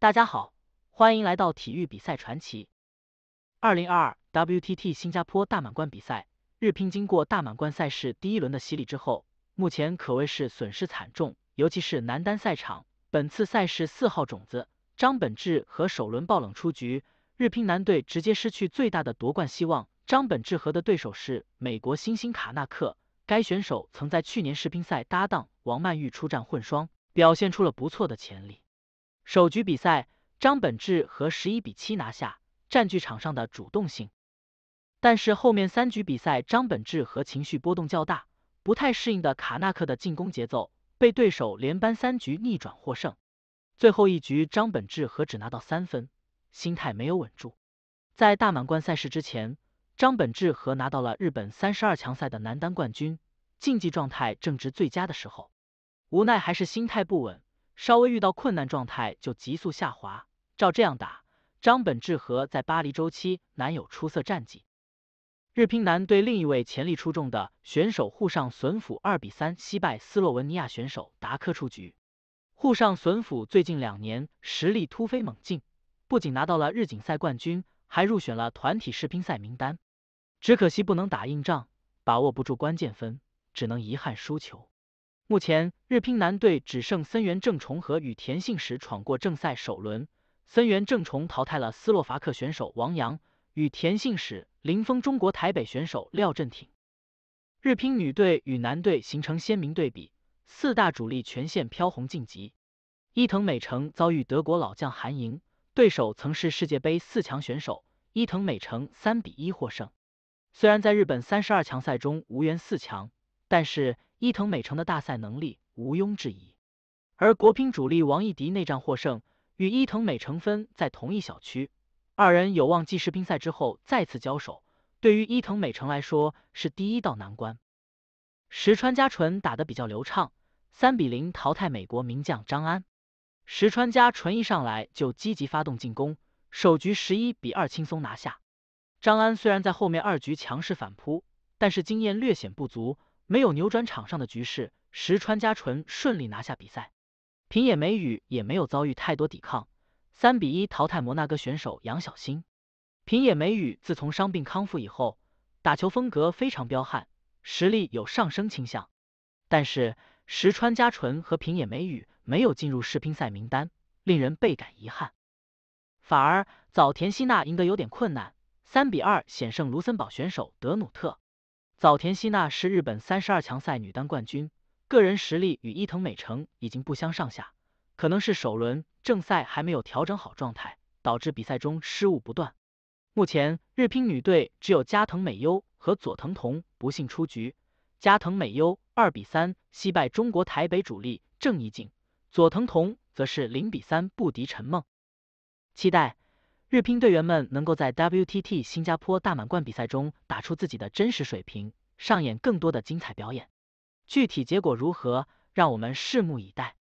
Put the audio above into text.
大家好，欢迎来到体育比赛传奇。二零二二 WTT 新加坡大满贯比赛，日乒经过大满贯赛事第一轮的洗礼之后，目前可谓是损失惨重，尤其是男单赛场。本次赛事四号种子张本智和首轮爆冷出局，日乒男队直接失去最大的夺冠希望。张本智和的对手是美国新星卡纳克，该选手曾在去年世乒赛搭档王曼玉出战混双，表现出了不错的潜力。首局比赛，张本智和十一比七拿下，占据场上的主动性。但是后面三局比赛，张本智和情绪波动较大，不太适应的卡纳克的进攻节奏，被对手连扳三局逆转获胜。最后一局，张本智和只拿到三分，心态没有稳住。在大满贯赛事之前，张本智和拿到了日本三十二强赛的男单冠军，竞技状态正值最佳的时候，无奈还是心态不稳。稍微遇到困难状态就急速下滑，照这样打，张本智和在巴黎周期难有出色战绩。日乒男队另一位潜力出众的选手沪上隼辅二比三惜败斯洛文尼亚选手达科出局。沪上隼辅最近两年实力突飞猛进，不仅拿到了日锦赛冠军，还入选了团体世乒赛名单。只可惜不能打硬仗，把握不住关键分，只能遗憾输球。目前，日乒男队只剩森原正重和与田信史闯过正赛首轮。森原正重淘汰了斯洛伐克选手王阳，与田信史、林峰中国台北选手廖振挺。日乒女队与男队形成鲜明对比，四大主力全线飘红晋级。伊藤美诚遭遇德国老将韩莹，对手曾是世界杯四强选手，伊藤美诚三比一获胜。虽然在日本三十二强赛中无缘四强，但是。伊藤美诚的大赛能力毋庸置疑，而国乒主力王艺迪内战获胜，与伊藤美诚分在同一小区，二人有望继世乒赛之后再次交手，对于伊藤美诚来说是第一道难关。石川佳纯打得比较流畅，三比零淘汰美国名将张安。石川佳纯一上来就积极发动进攻，首局十一比二轻松拿下。张安虽然在后面二局强势反扑，但是经验略显不足。没有扭转场上的局势，石川佳纯顺利拿下比赛。平野美宇也没有遭遇太多抵抗，三比一淘汰摩纳哥选手杨小新。平野美宇自从伤病康复以后，打球风格非常彪悍，实力有上升倾向。但是石川佳纯和平野美宇没有进入世乒赛名单，令人倍感遗憾。反而早田希娜赢得有点困难，三比二险胜卢森堡选手德努特。早田希娜是日本三十二强赛女单冠军，个人实力与伊藤美诚已经不相上下，可能是首轮正赛还没有调整好状态，导致比赛中失误不断。目前日乒女队只有加藤美优和佐藤桐不幸出局，加藤美优二比三惜败中国台北主力郑怡静，佐藤桐则是零比三不敌陈梦。期待。日乒队员们能够在 WTT 新加坡大满贯比赛中打出自己的真实水平，上演更多的精彩表演。具体结果如何，让我们拭目以待。